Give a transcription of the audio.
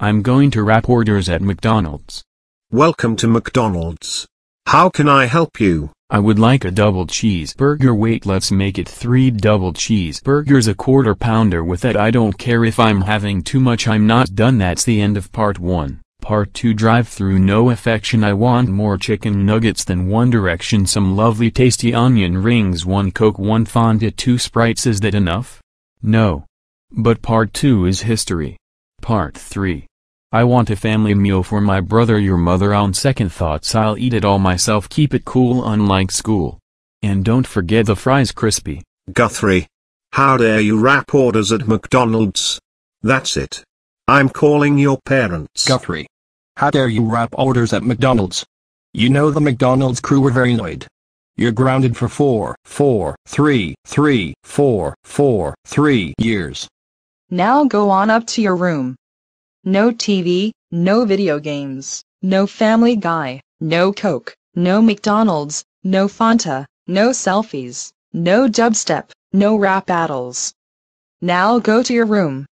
I'm going to wrap orders at McDonald's. Welcome to McDonald's. How can I help you? I would like a double cheeseburger wait let's make it three double cheeseburgers a quarter pounder with that I don't care if I'm having too much I'm not done that's the end of part 1. Part 2 drive through no affection I want more chicken nuggets than One Direction some lovely tasty onion rings one coke one fondant two sprites is that enough? No. But part 2 is history. Part 3. I want a family meal for my brother your mother on second thoughts I'll eat it all myself keep it cool unlike school. And don't forget the fries crispy. Guthrie. How dare you wrap orders at McDonald's? That's it. I'm calling your parents. Guthrie. How dare you wrap orders at McDonald's? You know the McDonald's crew were very annoyed. You're grounded for four, four, three, three, four, four, three years. Now go on up to your room. No TV, no video games, no Family Guy, no Coke, no McDonald's, no Fanta, no selfies, no dubstep, no rap battles. Now go to your room.